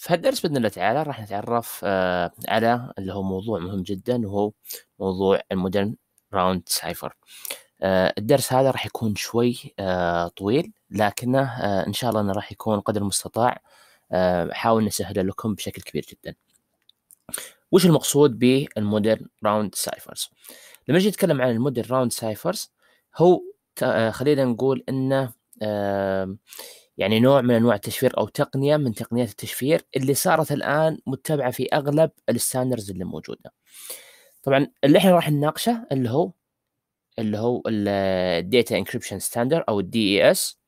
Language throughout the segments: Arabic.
في هالدرس باذن الله تعالى راح نتعرف آه على اللي هو موضوع مهم جدا وهو موضوع المودرن راوند سايفر آه الدرس هذا راح يكون شوي آه طويل لكنه آه ان شاء الله انه راح يكون قدر المستطاع آه، حاول نسهله لكم بشكل كبير جدا وش المقصود بالمودرن راوند سايفرز لما نجي نتكلم عن المودرن راوند سايفرز هو آه، خلينا نقول انه يعني نوع من انواع التشفير او تقنيه من تقنيات التشفير اللي صارت الان متبعه في اغلب الستاندرز اللي موجوده. طبعا اللي احنا راح نناقشه اللي هو اللي هو الديتا انكربشن ستاندر او الدي اي اس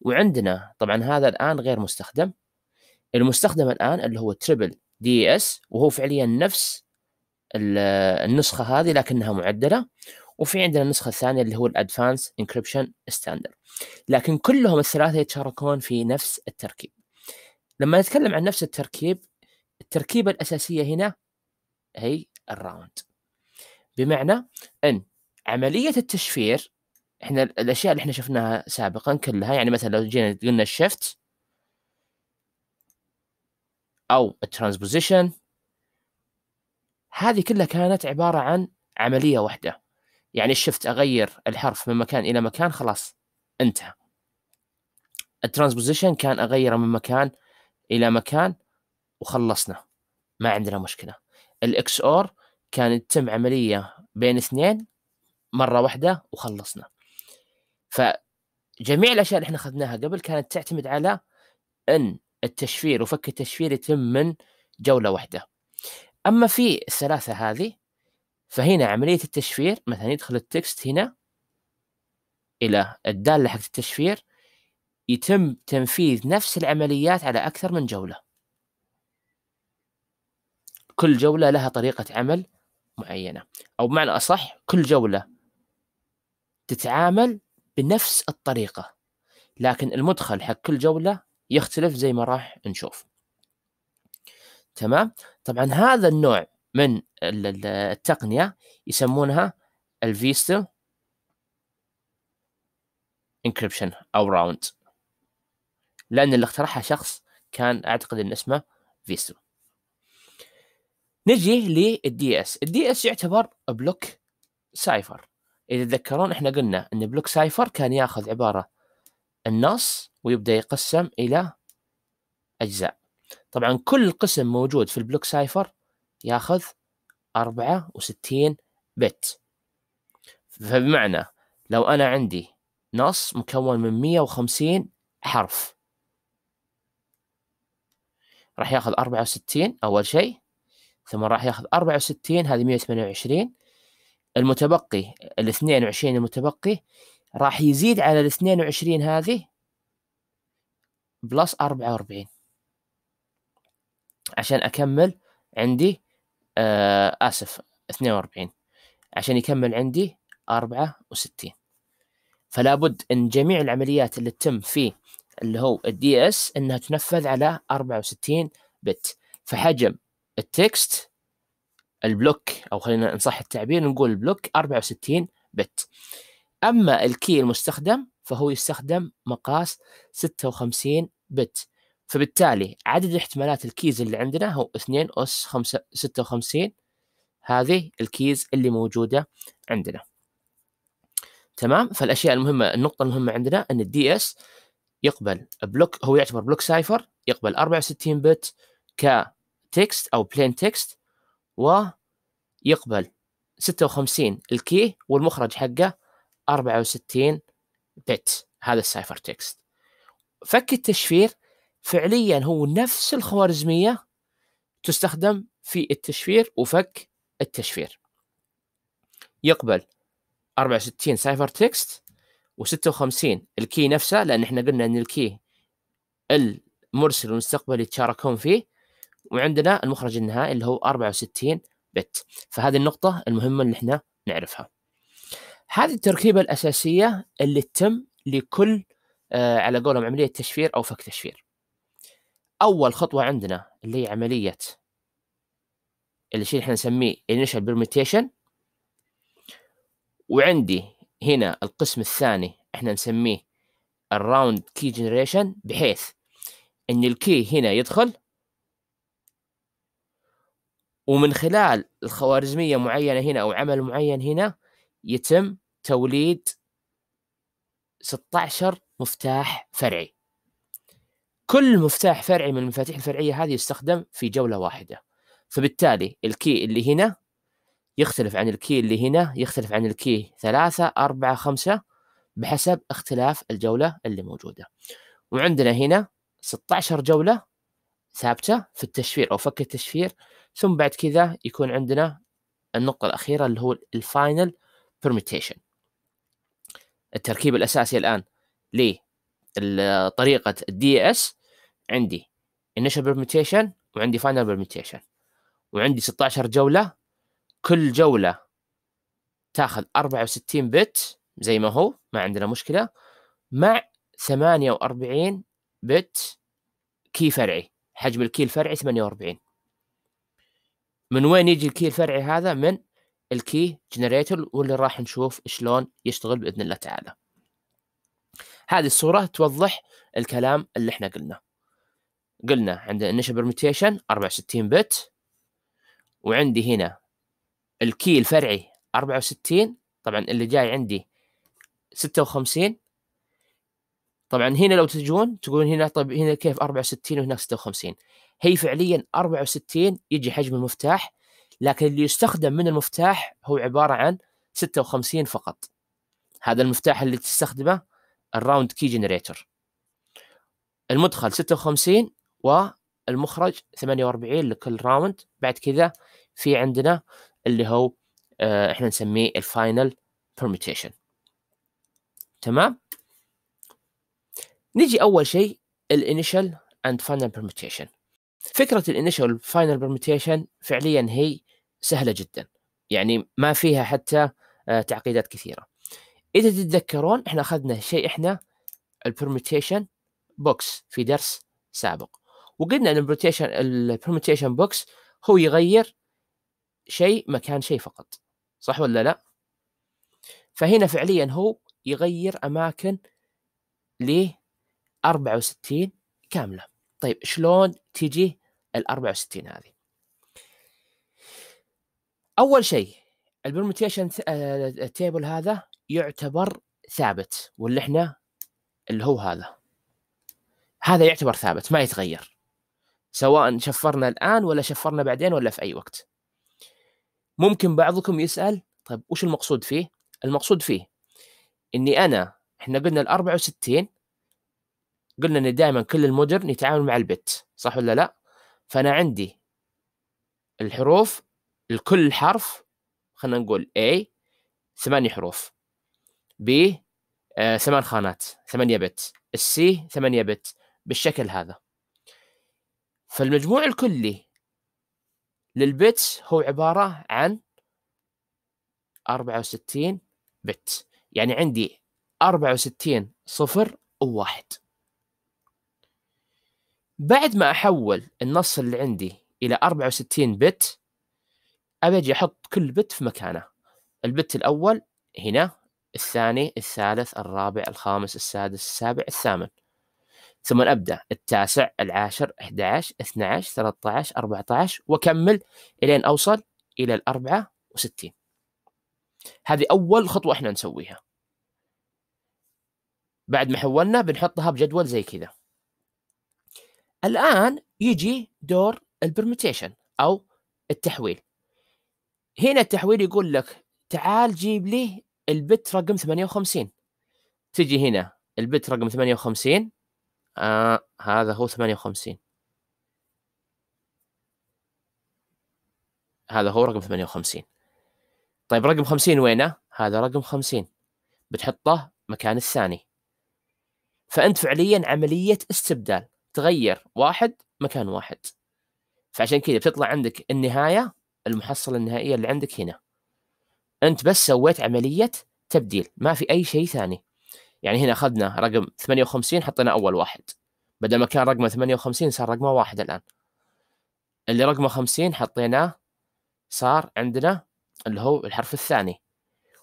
وعندنا طبعا هذا الان غير مستخدم المستخدم الان اللي هو تريبل دي اس وهو فعليا نفس النسخه هذه لكنها معدله وفي عندنا النسخه الثانيه اللي هو الادفانس انكربشن ستاندر لكن كلهم الثلاثه يتشاركون في نفس التركيب لما نتكلم عن نفس التركيب التركيبه الاساسيه هنا هي الراوند بمعنى ان عمليه التشفير احنا الاشياء اللي احنا شفناها سابقا كلها يعني مثلا لو جينا قلنا الشفت او الترانسبوزيشن هذه كلها كانت عباره عن عمليه واحده يعني الشفت اغير الحرف من مكان الى مكان خلاص انتهى الترانسبوزيشن كان اغيره من مكان الى مكان وخلصنا ما عندنا مشكله الاكس اور كانت تتم عمليه بين اثنين مره واحده وخلصنا فجميع الاشياء اللي احنا اخذناها قبل كانت تعتمد على ان التشفير وفك التشفير يتم من جوله واحده اما في الثلاثه هذه فهنا عمليه التشفير مثلا يدخل التكست هنا الى الداله حق التشفير يتم تنفيذ نفس العمليات على اكثر من جوله كل جوله لها طريقه عمل معينه او بمعنى اصح كل جوله تتعامل بنفس الطريقه لكن المدخل حق كل جوله يختلف زي ما راح نشوف تمام طبعا هذا النوع من التقنيه يسمونها الفيستو انكربشن او راوند لان اللي اقترحها شخص كان اعتقد ان اسمه فيستو نجي للدي اس الدي اس يعتبر بلوك سايفر اذا تذكرون احنا قلنا ان بلوك سايفر كان ياخذ عباره النص ويبدا يقسم الى اجزاء طبعا كل قسم موجود في البلوك سايفر ياخذ 64 بت فبمعنى لو انا عندي نص مكون من 150 حرف راح ياخذ 64 أول شيء ثم راح ياخذ 64 هذه 128 المتبقي ال 22 المتبقي راح يزيد على ال 22 هذه بلس 44 عشان أكمل عندي آه آسف 42 عشان يكمل عندي 64 فلا بد ان جميع العمليات اللي تتم في اللي هو الدي اس انها تنفذ على 64 بت فحجم التكست البلوك او خلينا نصح التعبير نقول البلوك 64 بت اما الكي المستخدم فهو يستخدم مقاس 56 بت فبالتالي عدد احتمالات الكيز اللي عندنا هو 2 اس 56 هذه الكيز اللي موجوده عندنا تمام فالاشياء المهمه النقطه المهمه عندنا ان الدي اس يقبل بلوك هو يعتبر بلوك سايفر يقبل 64 بت كتكست او بلين تكست ويقبل 56 الكي والمخرج حقه 64 بت هذا السايفر تكست فك التشفير فعليا هو نفس الخوارزميه تستخدم في التشفير وفك التشفير يقبل 64 سايفر تكست و56 الكي نفسه لان احنا قلنا ان الكي المرسل المستقبلي يتشاركون فيه وعندنا المخرج النهائي اللي هو 64 بت فهذه النقطة المهمة اللي احنا نعرفها هذه التركيبة الأساسية اللي تتم لكل آه على قولهم عملية تشفير أو فك تشفير أول خطوة عندنا اللي هي عملية الشيء اللي احنا نسميه initial permutation وعندي هنا القسم الثاني احنا نسميه الراوند كي جنريشن بحيث ان الكي هنا يدخل ومن خلال الخوارزمية معينة هنا أو عمل معين هنا يتم توليد 16 مفتاح فرعي كل مفتاح فرعي من المفاتيح الفرعية هذه يستخدم في جولة واحدة فبالتالي الكي اللي هنا يختلف عن الكي اللي هنا يختلف عن الكي ثلاثة أربعة خمسة بحسب اختلاف الجولة اللي موجودة وعندنا هنا 16 جولة ثابتة في التشفير أو فك التشفير ثم بعد كذا يكون عندنا النقطة الأخيرة اللي هو الفاينل permutation التركيب الأساسي الآن لطريقة الدي اس عندي initial permutation وعندي final permutation وعندي 16 جولة كل جوله تاخذ 64 بت زي ما هو ما عندنا مشكله مع 48 بت كي فرعي حجم الكي الفرعي 48 من وين يجي الكي الفرعي هذا من الكي جنريتور واللي راح نشوف شلون يشتغل باذن الله تعالى هذه الصوره توضح الكلام اللي احنا قلناه قلنا عندنا initial permutation 64 بت وعندي هنا الكي الفرعي 64 طبعا اللي جاي عندي 56 طبعا هنا لو تجون تقولون هنا طب هنا كيف 64 وهناك 56 هي فعليا 64 يجي حجم المفتاح لكن اللي يستخدم من المفتاح هو عباره عن 56 فقط هذا المفتاح اللي تستخدمه الراوند كي جنريتور المدخل 56 والمخرج 48 لكل راوند بعد كذا في عندنا اللي هو آه، احنا نسميه الفاينل permutation تمام نجي اول شيء الانيشال اند فاينل permutation فكره الانيشال فاينل permutation فعليا هي سهله جدا يعني ما فيها حتى آه، تعقيدات كثيره اذا تتذكرون احنا اخذنا شيء احنا البرميتيشن بوكس في درس سابق وقلنا ان البرميتيشن بوكس هو يغير شيء مكان شيء فقط صح ولا لا فهنا فعليا هو يغير أماكن ل 64 كاملة طيب شلون تجي ال 64 هذه أول شيء البرمتيشن آه، تيبل هذا يعتبر ثابت واللي احنا اللي هو هذا هذا يعتبر ثابت ما يتغير سواء شفرنا الآن ولا شفرنا بعدين ولا في أي وقت ممكن بعضكم يسال طيب وش المقصود فيه؟ المقصود فيه اني انا احنا قلنا ال 64 قلنا ان دائما كل المودرن يتعامل مع البت صح ولا لا؟ فانا عندي الحروف لكل حرف خلينا نقول A ثمانية حروف B آه ثمان خانات ثمانية بت السي ثمانية بت بالشكل هذا فالمجموع الكلي للبتس هو عباره عن 64 بت يعني عندي 64 صفر وواحد بعد ما احول النص اللي عندي الى 64 بت ابي اجي احط كل بت في مكانه البت الاول هنا الثاني الثالث الرابع الخامس السادس السابع الثامن ثم ابدا التاسع العاشر 11 12 13 14 واكمل الين اوصل الى ال 64 هذه اول خطوه احنا نسويها بعد ما حولنا بنحطها بجدول زي كذا الان يجي دور البرمتيشن او التحويل هنا التحويل يقول لك تعال جيب لي البت رقم 58 تجي هنا البت رقم 58 آه هذا هو ثمانية وخمسين هذا هو رقم ثمانية وخمسين طيب رقم خمسين وينه؟ هذا رقم خمسين بتحطه مكان الثاني فأنت فعليا عملية استبدال تغير واحد مكان واحد فعشان كذا بتطلع عندك النهاية المحصلة النهائية اللي عندك هنا أنت بس سويت عملية تبديل ما في أي شيء ثاني يعني هنا اخذنا رقم 58 حطينا اول واحد بدل ما كان رقمه 58 صار رقمه واحد الان اللي رقمه 50 حطيناه صار عندنا اللي هو الحرف الثاني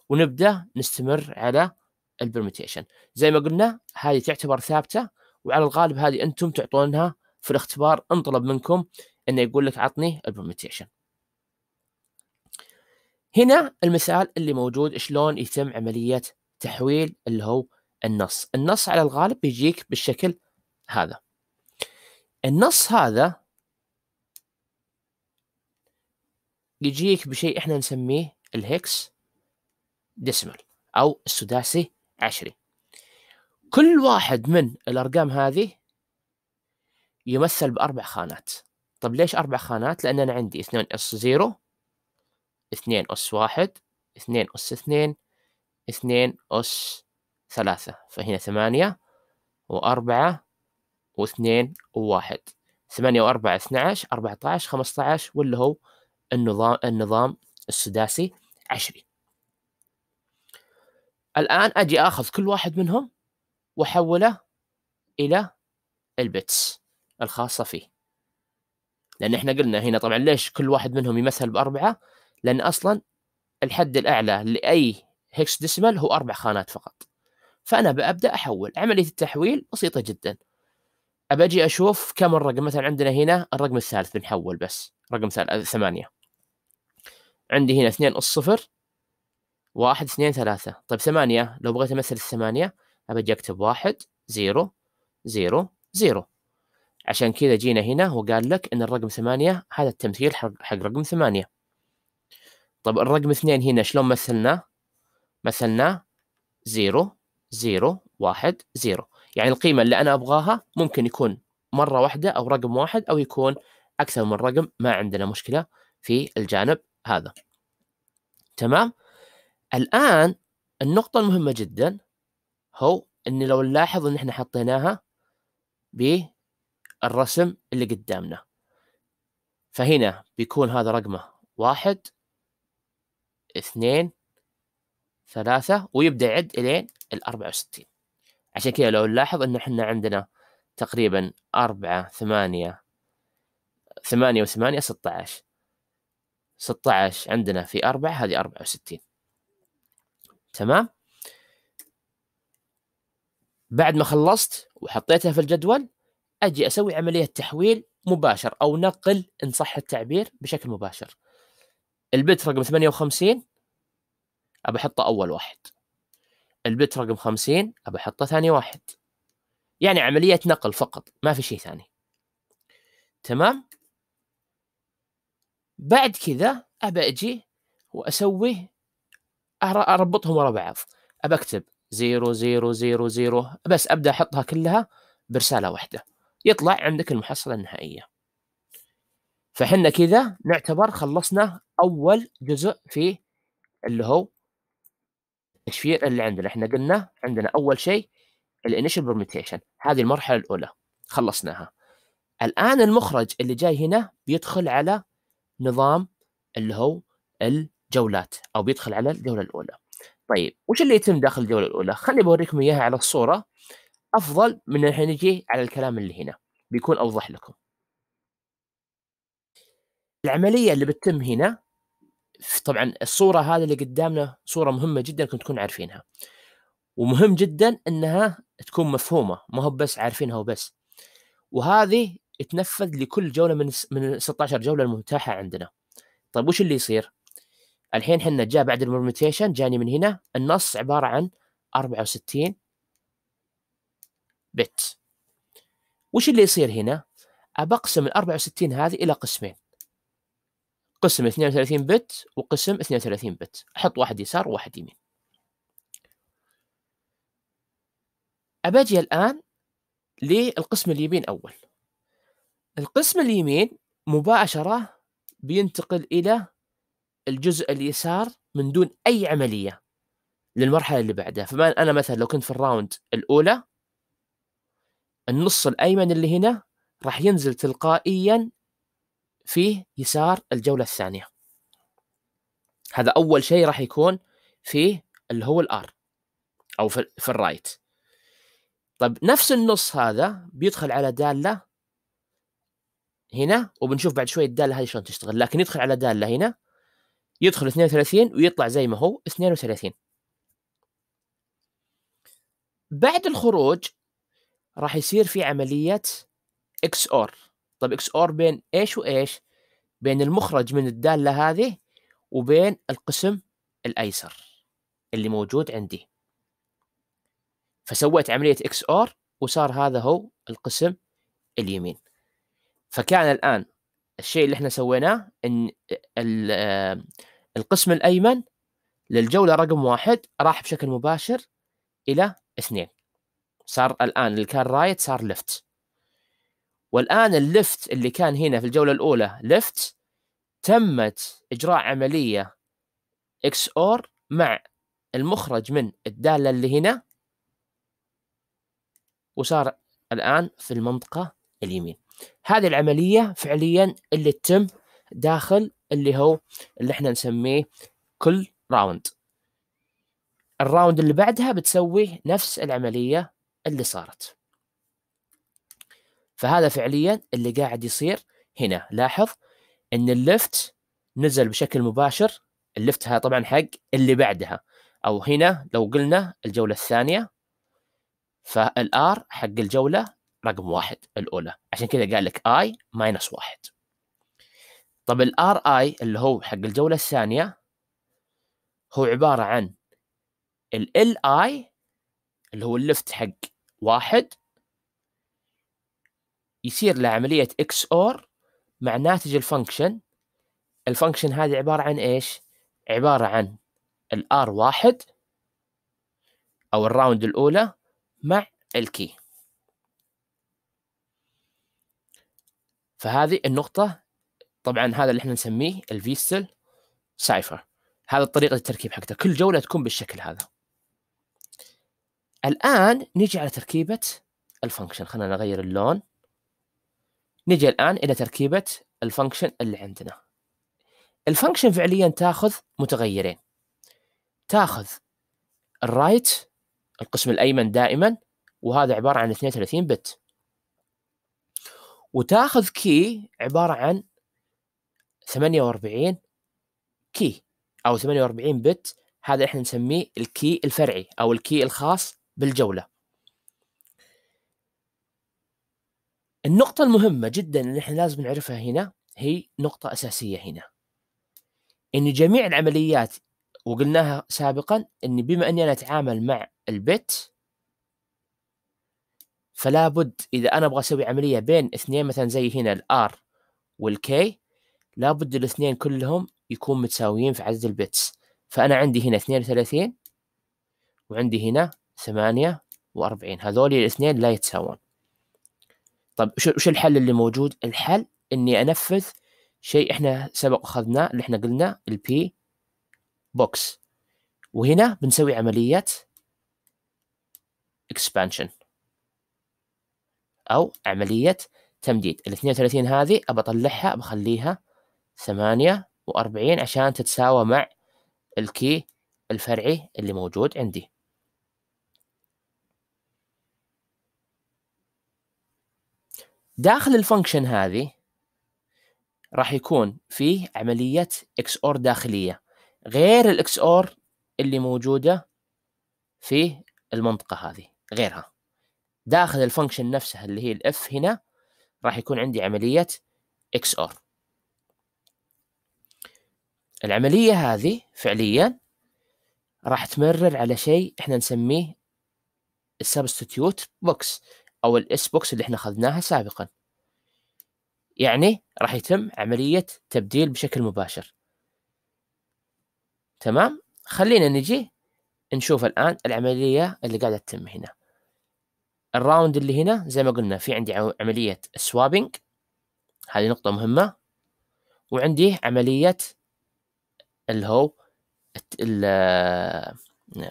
ونبدا نستمر على البرميتيشن زي ما قلنا هذه تعتبر ثابته وعلى الغالب هذه انتم تعطونها في الاختبار انطلب منكم انه يقول لك عطني البرميتيشن هنا المثال اللي موجود شلون يتم عمليه تحويل اللي هو النص النص على الغالب بيجيك بالشكل هذا النص هذا يجيك بشيء احنا نسميه الهكس ديسمال او السداسي عشري كل واحد من الارقام هذه يمثل باربع خانات طب ليش اربع خانات لان انا عندي 2 اس 0 2 اس 1 2 اس 2 2 اس ثلاثة فهنا ثمانية وأربعة واثنين وواحد ثمانية وأربعة اثنى عشر أربعة عشر خمسة عشر واللي هو النظام النظام السداسي عشري الآن أجي أخذ كل واحد منهم وأحوله إلى البتس الخاصة فيه لأن إحنا قلنا هنا طبعا ليش كل واحد منهم يمثل بأربعة لأن أصلا الحد الأعلى لأي هكس ديسمال هو أربع خانات فقط فانا بابدا احول عمليه التحويل بسيطه جدا ابجي اشوف كم الرقم مثلا عندنا هنا الرقم الثالث بنحول بس رقم آه، ثمانية عندي هنا اثنين الصفر واحد اثنين ثلاثة طيب ثمانية لو بغيت امثل الثمانية ابجي اكتب واحد زيرو زيرو زيرو عشان كذا جينا هنا وقال لك ان الرقم ثمانية هذا التمثيل حق رقم ثمانية طيب الرقم اثنين هنا شلون مثلناه مثلناه زيرو 0 1 0 يعني القيمة اللي أنا أبغاها ممكن يكون مرة واحدة أو رقم واحد أو يكون أكثر من رقم ما عندنا مشكلة في الجانب هذا تمام الآن النقطة المهمة جدا هو أن لو نلاحظ أن احنا حطيناها بالرسم اللي قدامنا فهنا بيكون هذا رقمه واحد اثنين ثلاثة ويبدأ يعد إلين ال 64 عشان كذا لو نلاحظ انه احنا عندنا تقريبا 4 8 8 و8 16 16 عندنا في 4 هذه 64 تمام بعد ما خلصت وحطيتها في الجدول اجي اسوي عمليه تحويل مباشر او نقل ان صح التعبير بشكل مباشر البت رقم 58 ابى احطه اول واحد البت رقم 50 ابى احطه ثاني واحد يعني عمليه نقل فقط ما في شيء ثاني تمام بعد كذا ابى اجي واسوي اربطهم ورا بعض ابى اكتب 0 0 0 0 بس ابدا احطها كلها برساله واحده يطلع عندك المحصله النهائيه فحنا كذا نعتبر خلصنا اول جزء في اللي هو ايش في اللي عندنا احنا قلنا عندنا اول شيء الانيشال برميتيشن هذه المرحله الاولى خلصناها الان المخرج اللي جاي هنا بيدخل على نظام اللي هو الجولات او بيدخل على الجوله الاولى طيب وش اللي يتم داخل الجوله الاولى خليني بوريكم اياها على الصوره افضل من الحين نجي على الكلام اللي هنا بيكون اوضح لكم العمليه اللي بتتم هنا طبعا الصوره هذه اللي قدامنا صوره مهمه جدا كنت تكون عارفينها ومهم جدا انها تكون مفهومه ما هو بس عارفينها وبس وهذه تنفذ لكل جوله من من 16 جوله المتاحه عندنا طيب وش اللي يصير الحين حنا جاء بعد المرمتيشن جاني من هنا النص عباره عن 64 بت وش اللي يصير هنا ابقسم ال 64 هذه الى قسمين قسم 32 بت وقسم 32 بت احط واحد يسار وواحد يمين أبجي الآن للقسم اليمين أول القسم اليمين مباشرة بينتقل إلى الجزء اليسار من دون أي عملية للمرحلة اللي بعدها فما أنا مثلا لو كنت في الراوند الأولى النص الأيمن اللي هنا راح ينزل تلقائيا فيه يسار الجوله الثانيه هذا اول شيء راح يكون فيه اللي هو الار او في, في الرايت طيب نفس النص هذا بيدخل على داله هنا وبنشوف بعد شوي الداله هذه شلون تشتغل لكن يدخل على داله هنا يدخل 32 ويطلع زي ما هو 32 بعد الخروج راح يصير في عمليه XOR طب اكس اور بين ايش وايش بين المخرج من الداله هذه وبين القسم الايسر اللي موجود عندي فسويت عمليه اكس اور وصار هذا هو القسم اليمين فكان الان الشيء اللي احنا سويناه ان آه القسم الايمن للجوله رقم واحد راح بشكل مباشر الى اثنين صار الان الكار رايت صار ليفت والان اللفت اللي كان هنا في الجوله الاولى لفت تمت اجراء عمليه اكس اور مع المخرج من الداله اللي هنا وصار الان في المنطقه اليمين هذه العمليه فعليا اللي تتم داخل اللي هو اللي احنا نسميه كل راوند الراوند اللي بعدها بتسوي نفس العمليه اللي صارت فهذا فعليا اللي قاعد يصير هنا لاحظ ان اللفت نزل بشكل مباشر هذا طبعا حق اللي بعدها او هنا لو قلنا الجوله الثانيه فالار حق الجوله رقم واحد الاولى عشان كذا قال لك اي ماينس واحد طب الار اي اللي هو حق الجوله الثانيه هو عباره عن ال اي اللي هو اللفت حق واحد يصير له عمليه اكس اور مع ناتج الفانكشن الفانكشن هذه عباره عن ايش عباره عن الار واحد او الراوند الاولى مع الكي فهذه النقطة طبعا هذا اللي احنا نسميه الفيستل سايفر هذا طريقة التركيب حقته كل جولة تكون بالشكل هذا الآن نيجي على تركيبة الفانكشن خلينا نغير اللون نجي الان الى تركيبه الفانكشن اللي عندنا الفانكشن فعليا تاخذ متغيرين تاخذ الرايت القسم الايمن دائما وهذا عباره عن 32 بت وتاخذ كي عباره عن 48 كي او 48 بت هذا احنا نسميه الكي الفرعي او الكي الخاص بالجوله النقطة المهمة جدا اللي احنا لازم نعرفها هنا هي نقطة أساسية هنا إن جميع العمليات وقلناها سابقا إن بما إني أنا أتعامل مع البت فلا بد إذا أنا أبغى أسوي عملية بين اثنين مثلا زي هنا الآر والكي بد الاثنين كلهم يكون متساويين في عدد البتس فأنا عندي هنا 32 وعندي هنا 48 هذول الاثنين لا يتساوون طيب وش الحل اللي موجود؟ الحل اني انفذ شيء احنا سبق اخذناه اللي احنا قلنا البي بوكس وهنا بنسوي عمليه اكسبانشن او عمليه تمديد ال 32 هذه ابى اطلعها بخليها 48 عشان تتساوى مع الكي الفرعي اللي موجود عندي داخل الفانكشن هذه راح يكون فيه عملية XOR داخلية غير الـ XOR اللي موجودة في المنطقة هذه غيرها داخل الفانكشن نفسها اللي هي الاف هنا راح يكون عندي عملية XOR العملية هذه فعليا راح تمرر على شيء احنا نسميه السبستيوت بوكس او الاس بوكس اللي احنا اخذناها سابقا يعني راح يتم عملية تبديل بشكل مباشر تمام خلينا نجي نشوف الآن العملية اللي قاعدة تتم هنا الراوند اللي هنا زي ما قلنا في عندي عملية سوابينج هذه نقطة مهمة وعندي عملية اللي هو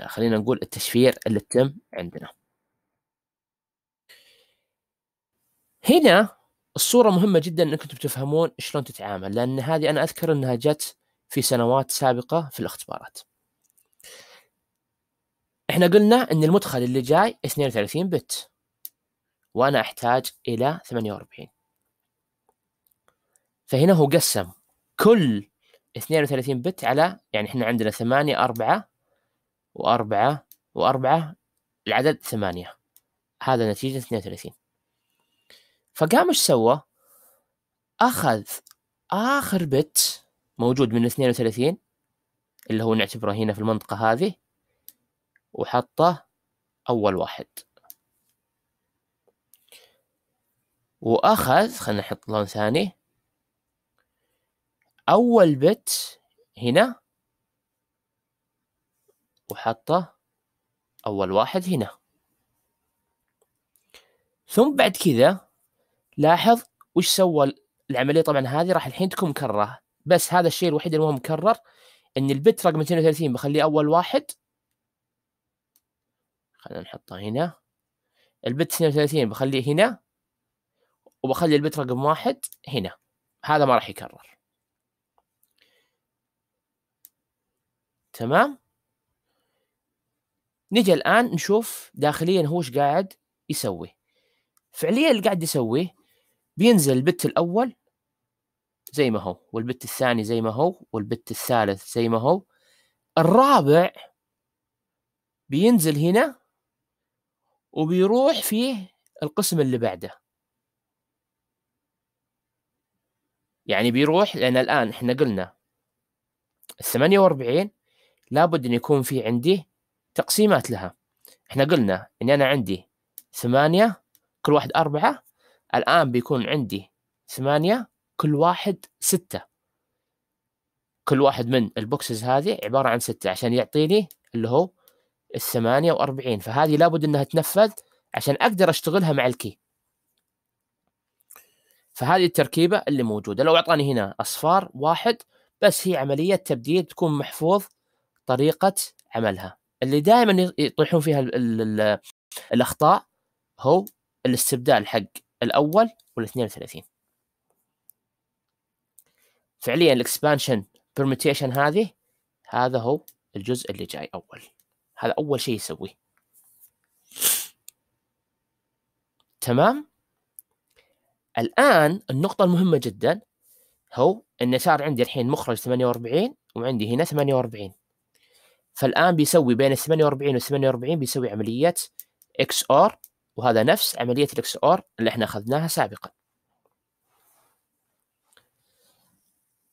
خلينا نقول التشفير اللي تتم عندنا هنا الصوره مهمه جدا انكم تفهمون شلون تتعامل لان هذه انا اذكر انها جت في سنوات سابقه في الاختبارات. احنا قلنا ان المدخل اللي جاي 32 بت وانا احتاج الى 48 فهنا هو قسم كل 32 بت على يعني احنا عندنا 8 4 و4 و4 العدد 8 هذا نتيجة 32 فقام ايش سوى؟ اخذ اخر بت موجود من 32 اللي هو نعتبره هنا في المنطقه هذه وحطه اول واحد واخذ خلينا نحط لون ثاني اول بت هنا وحطه اول واحد هنا ثم بعد كذا لاحظ وش سوى العمليه طبعا هذه راح الحين تكون مكرره بس هذا الشيء الوحيد اللي هو مكرر ان البت رقم 32 بخليه اول واحد خلينا نحطه هنا البت 32 بخليه هنا وبخلي البت رقم واحد هنا هذا ما راح يكرر تمام نجي الان نشوف داخليا هو ايش قاعد يسوي فعليا اللي قاعد يسويه بينزل البت الاول زي ما هو والبت الثاني زي ما هو والبت الثالث زي ما هو الرابع بينزل هنا وبيروح فيه القسم اللي بعده يعني بيروح لان الان احنا قلنا ال 48 لابد ان يكون في عندي تقسيمات لها احنا قلنا ان انا عندي ثمانية كل واحد أربعة الآن بيكون عندي ثمانية كل واحد ستة كل واحد من البوكسز هذه عبارة عن ستة عشان يعطيني اللي هو الثمانية وأربعين فهذه لابد أنها تنفذ عشان أقدر أشتغلها مع الكي فهذه التركيبة اللي موجودة لو أعطاني هنا أصفار واحد بس هي عملية تبديل تكون محفوظ طريقة عملها اللي دائما يطيحون فيها الـ ال ال الأخطاء هو الاستبدال حق الاول وال 32 فعليا الاكسبانشن بيرميتيشن هذه هذا هو الجزء اللي جاي اول هذا اول شيء يسويه تمام الان النقطه المهمه جدا هو ان صار عندي الحين مخرج 48 وعندي هنا 48 فالان بيسوي بين ال 48 وال 48 بيسوي عمليه اكس اور وهذا نفس عملية الاكس اور اللي احنا أخذناها سابقا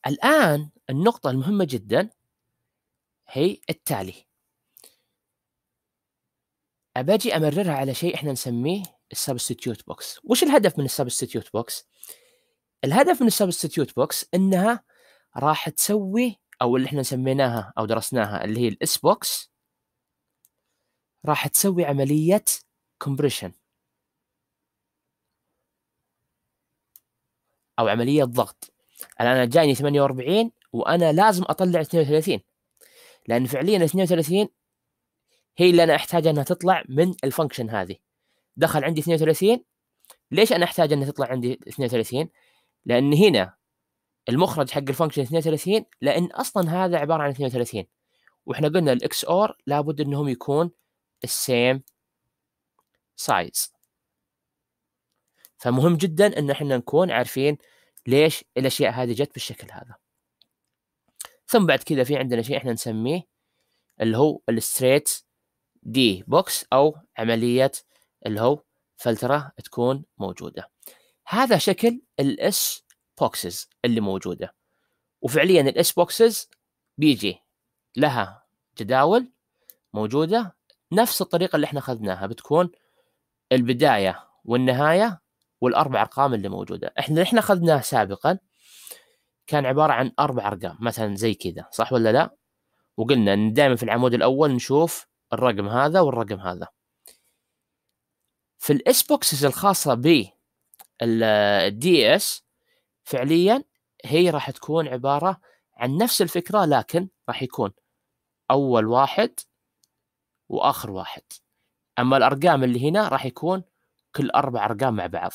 الآن النقطة المهمة جدا هي التالي أباجي أمررها على شيء احنا نسميه السبستيوت بوكس وش الهدف من السبستيوت بوكس الهدف من السبستيوت بوكس انها راح تسوي او اللي احنا سميناها او درسناها اللي هي الاس بوكس راح تسوي عمليه كومبريشن او عمليه ضغط الان انا جايني 48 وانا لازم اطلع 32 لان فعليا 32 هي اللي انا احتاج انها تطلع من الفانكشن هذه دخل عندي 32 ليش انا احتاج انها تطلع عندي 32 لان هنا المخرج حق الفانكشن 32 لان اصلا هذا عباره عن 32 واحنا قلنا الاكس اور لابد انهم يكون السيم سايز فمهم جدا ان احنا نكون عارفين ليش الاشياء هذه جت بالشكل هذا ثم بعد كذا في عندنا شيء احنا نسميه اللي هو الستريت دي بوكس او عمليه اللي هو فلتره تكون موجوده هذا شكل الاس بوكسز اللي موجوده وفعليا الاس بوكسز بيجي لها جداول موجوده نفس الطريقه اللي احنا اخذناها بتكون البدايه والنهايه والاربع ارقام اللي موجوده احنا احنا اخذناه سابقا كان عباره عن اربع ارقام مثلا زي كذا صح ولا لا وقلنا ان دائما في العمود الاول نشوف الرقم هذا والرقم هذا في الاس بوكسز الخاصه ب الدي اس فعليا هي راح تكون عباره عن نفس الفكره لكن راح يكون اول واحد واخر واحد اما الارقام اللي هنا راح يكون كل اربع ارقام مع بعض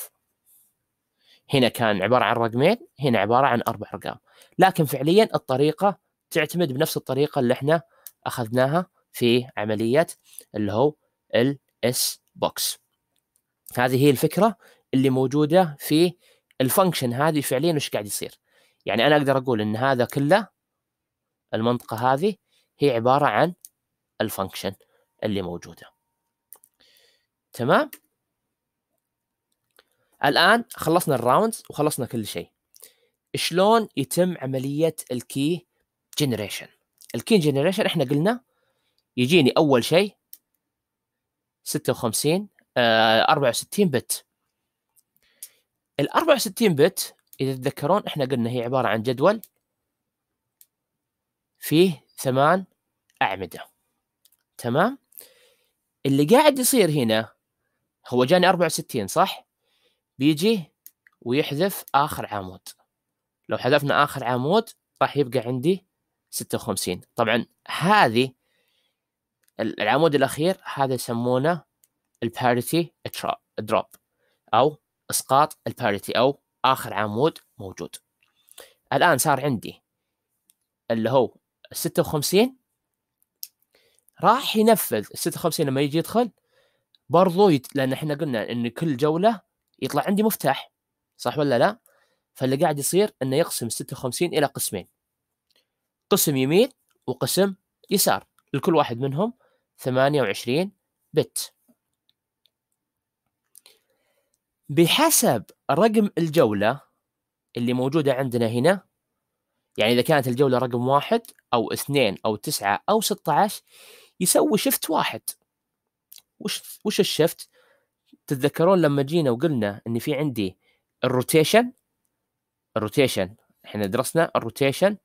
هنا كان عباره عن رقمين هنا عباره عن اربع ارقام لكن فعليا الطريقه تعتمد بنفس الطريقه اللي احنا اخذناها في عمليه اللي هو الاس بوكس هذه هي الفكره اللي موجوده في الفانكشن هذه فعليا وش قاعد يصير يعني انا اقدر اقول ان هذا كله المنطقه هذه هي عباره عن الفانكشن اللي موجوده تمام الان خلصنا الراوندز وخلصنا كل شيء شلون يتم عمليه الكي جنريشن الكي جنريشن احنا قلنا يجيني اول شيء 56 64 بت ال 64 بت اذا تتذكرون احنا قلنا هي عباره عن جدول فيه ثمان اعمده تمام اللي قاعد يصير هنا هو جاني 64 صح؟ بيجي ويحذف آخر عمود لو حذفنا آخر عمود راح يبقى عندي 56 طبعا هذه العمود الأخير هذا يسمونه الباريتي دروب أو إسقاط الباريتي أو آخر عمود موجود الآن صار عندي اللي هو 56 راح ينفذ 56 لما يجي يدخل برضو يت... لان احنا قلنا ان كل جوله يطلع عندي مفتاح صح ولا لا؟ فاللي قاعد يصير انه يقسم 56 الى قسمين قسم يمين وقسم يسار لكل واحد منهم 28 بت بحسب رقم الجولة اللي موجودة عندنا هنا يعني إذا كانت الجولة رقم واحد أو اثنين أو تسعة أو 16 يسوي شفت واحد وش وش الشفت؟ تتذكرون لما جينا وقلنا ان في عندي الروتيشن الروتيشن احنا درسنا الروتيشن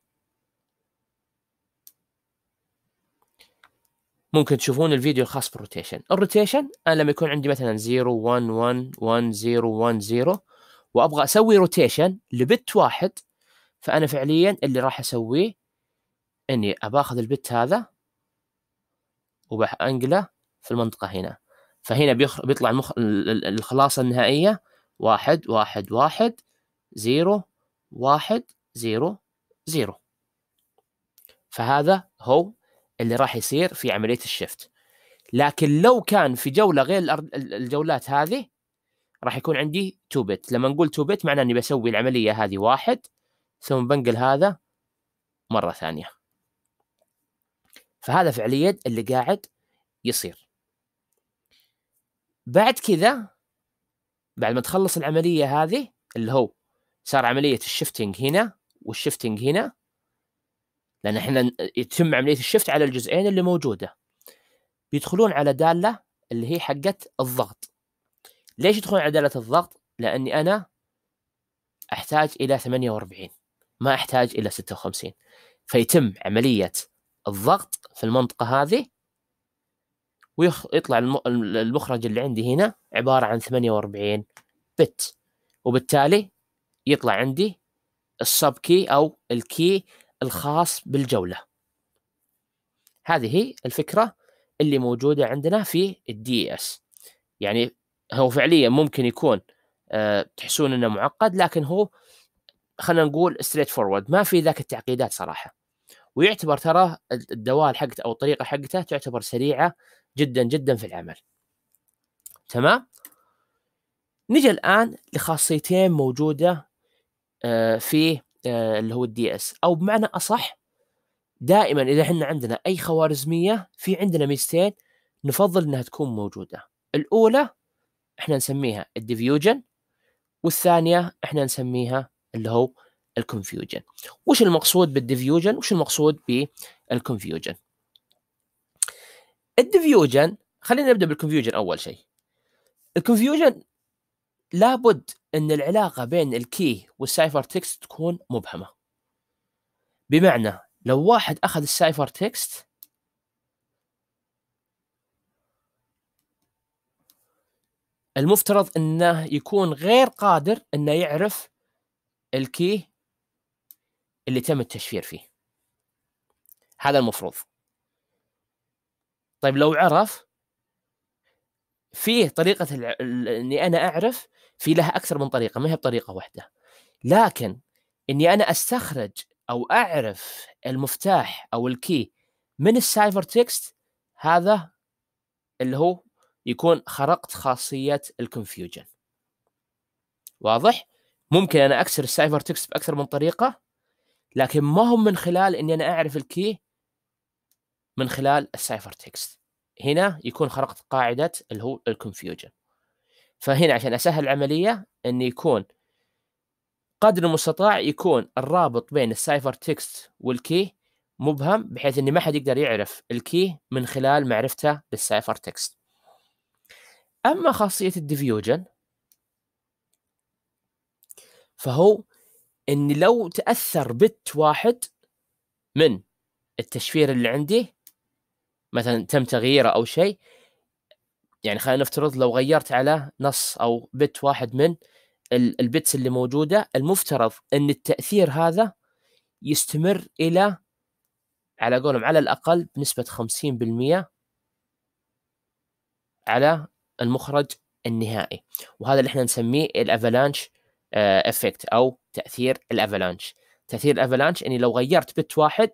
ممكن تشوفون الفيديو الخاص بالروتيشن الروتيشن انا لما يكون عندي مثلا 0 1 1 1 0 1 0 وابغى اسوي روتيشن لبت واحد فانا فعليا اللي راح اسويه اني اباخذ البت هذا وبح انقله في المنطقة هنا فهنا بيطلع المخ... الخلاصة النهائية واحد واحد واحد زيرو واحد زيرو زيرو فهذا هو اللي راح يصير في عملية الشفت لكن لو كان في جولة غير الأرض... الجولات هذه راح يكون عندي 2 بت لما نقول 2 بت معناه اني بسوي العملية هذه واحد ثم بنقل هذا مرة ثانية فهذا فعليا اللي قاعد يصير بعد كذا بعد ما تخلص العمليه هذه اللي هو صار عمليه الشفتنج هنا والشفتنج هنا لان احنا يتم عمليه الشفت على الجزئين اللي موجوده بيدخلون على داله اللي هي حقت الضغط ليش يدخلون على داله الضغط لاني انا احتاج الى 48 ما احتاج الى 56 فيتم عمليه الضغط في المنطقه هذه ويطلع المخرج اللي عندي هنا عبارة عن 48 بت وبالتالي يطلع عندي السب كي أو الكي الخاص بالجولة هذه هي الفكرة اللي موجودة عندنا في الدي اس e يعني هو فعليا ممكن يكون آه، تحسون انه معقد لكن هو خلينا نقول ستريت فورورد ما في ذاك التعقيدات صراحه ويعتبر ترى الدوال حقته او الطريقه حقته تعتبر سريعه جدا جدا في العمل تمام نجي الان لخاصيتين موجوده آه، في آه، اللي هو الدي اس او بمعنى اصح دائما اذا احنا عندنا اي خوارزميه في عندنا ميزتين نفضل انها تكون موجوده الاولى احنا نسميها الديفيوجن والثانيه احنا نسميها اللي هو الكونفيوجن وش المقصود بالديفيوجن وش المقصود بالكونفيوجن الديفيوجن خلينا نبدا بالكونفيوجن اول شيء الكونفيوجن لابد ان العلاقه بين الكي والسايفر تكست تكون مبهمه بمعنى لو واحد اخذ السايفر تكست المفترض انه يكون غير قادر انه يعرف الكي اللي تم التشفير فيه هذا المفروض طيب لو عرف فيه طريقة اني انا اعرف في لها اكثر من طريقة ما هي بطريقة واحدة لكن اني انا استخرج او اعرف المفتاح او الكي من السايفر تكست هذا اللي هو يكون خرقت خاصية الكونفيوجن واضح؟ ممكن انا اكسر السايفر تكست باكثر من طريقة لكن ما هم من خلال اني انا اعرف الكي من خلال السايفر تكست هنا يكون خرقت قاعده اللي هو الكونفيوجن فهنا عشان اسهل العمليه ان يكون قدر المستطاع يكون الرابط بين السايفر تكست والكي مبهم بحيث ان ما حد يقدر يعرف الكي من خلال معرفته بالسايفر تكست اما خاصيه الديفيوجن فهو اني لو تاثر بت واحد من التشفير اللي عندي مثلا تم تغييره او شيء يعني خلينا نفترض لو غيرت على نص او بت واحد من البتس اللي موجوده المفترض ان التاثير هذا يستمر الى على قولهم على الاقل بنسبه 50% على المخرج النهائي وهذا اللي احنا نسميه الافالانش افكت آه، او تاثير الافالانش تاثير الافالانش اني يعني لو غيرت بت واحد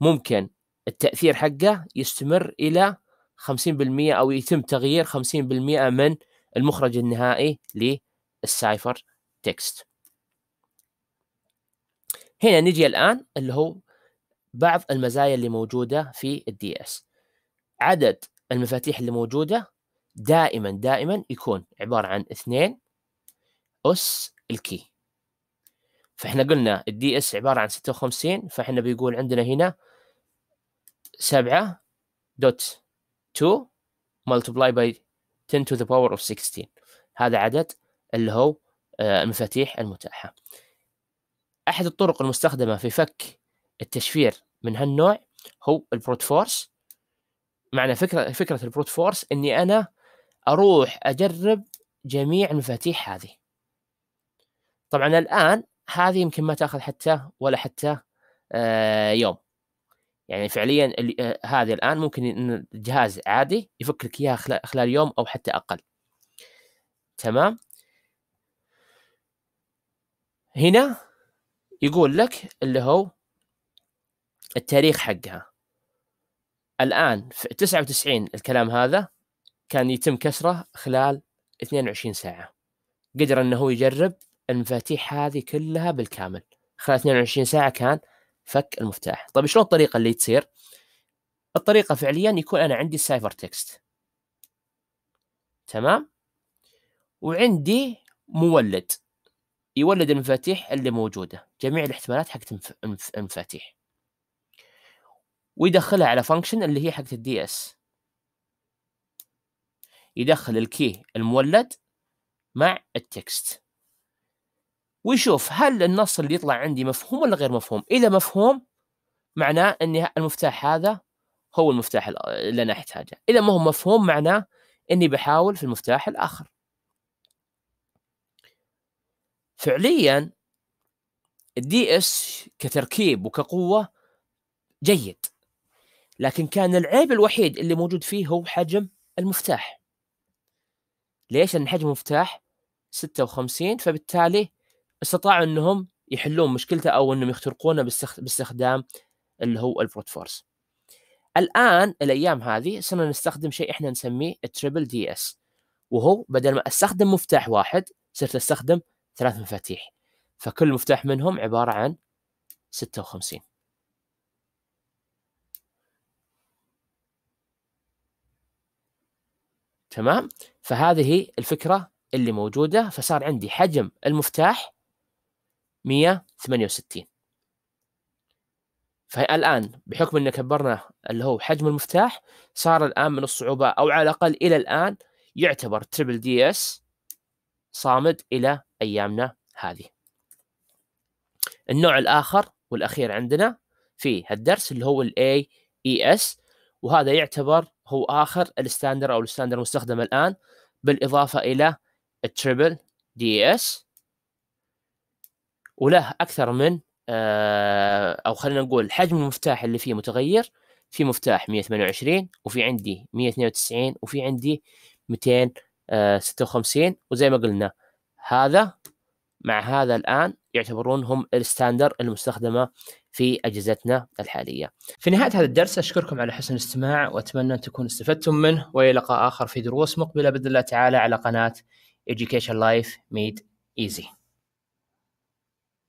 ممكن التاثير حقه يستمر الى 50% او يتم تغيير 50% من المخرج النهائي للسايفر تكست هنا نجي الان اللي هو بعض المزايا اللي موجوده في الدي اس عدد المفاتيح اللي موجوده دائما دائما يكون عباره عن اثنين اس الكي فاحنا قلنا الدي اس عباره عن 56 فاحنا بيقول عندنا هنا 7 دوت 2 ملتبلاي باي 10 to the power of 16 هذا عدد اللي هو آه، المفاتيح المتاحه احد الطرق المستخدمه في فك التشفير من هالنوع هو البروت فورس معنى فكره فكره البروت فورس اني انا اروح اجرب جميع المفاتيح هذه طبعا الان هذه يمكن ما تاخذ حتى ولا حتى آه، يوم يعني فعليا آه، هذه الان ممكن ان الجهاز عادي يفك لك اياها خلال يوم او حتى اقل تمام هنا يقول لك اللي هو التاريخ حقها الآن في 99 الكلام هذا كان يتم كسره خلال 22 ساعة قدر أنه هو يجرب المفاتيح هذه كلها بالكامل خلال 22 ساعه كان فك المفتاح طيب شلون الطريقه اللي تصير الطريقه فعليا يكون انا عندي السايفر تكست تمام وعندي مولد يولد المفاتيح اللي موجوده جميع الاحتمالات حقت المفاتيح ويدخلها على فانكشن اللي هي حقت الدي اس يدخل الكي المولد مع التكست ويشوف هل النص اللي يطلع عندي مفهوم ولا غير مفهوم اذا مفهوم معناه اني المفتاح هذا هو المفتاح اللي انا احتاجه اذا ما هو مفهوم معناه اني بحاول في المفتاح الاخر فعليا الدي اس كتركيب وكقوه جيد لكن كان العيب الوحيد اللي موجود فيه هو حجم المفتاح ليش لان حجم المفتاح 56 فبالتالي استطاعوا انهم يحلون مشكلته او انهم يخترقونه باستخدام اللي هو البروت فورس الان الايام هذه صرنا نستخدم شيء احنا نسميه التريبل دي اس وهو بدل ما استخدم مفتاح واحد صرت استخدم ثلاث مفاتيح فكل مفتاح منهم عباره عن 56 تمام فهذه الفكره اللي موجوده فصار عندي حجم المفتاح 168 فالآن بحكم أن كبرنا اللي هو حجم المفتاح صار الآن من الصعوبة أو على الأقل إلى الآن يعتبر تريبل دي اس صامد إلى أيامنا هذه النوع الآخر والأخير عندنا في هالدرس اللي هو اي اس e وهذا يعتبر هو آخر الستاندر أو الستاندر المستخدم الآن بالإضافة إلى التريبل دي اس وله اكثر من آه، او خلينا نقول حجم المفتاح اللي فيه متغير في مفتاح 128 وفي عندي 192 وفي عندي 256 وزي ما قلنا هذا مع هذا الان يعتبرون هم الستاندر المستخدمه في اجهزتنا الحاليه. في نهايه هذا الدرس اشكركم على حسن الاستماع واتمنى ان تكونوا استفدتم منه والى لقاء اخر في دروس مقبله باذن الله تعالى على قناه Education Life Made Easy.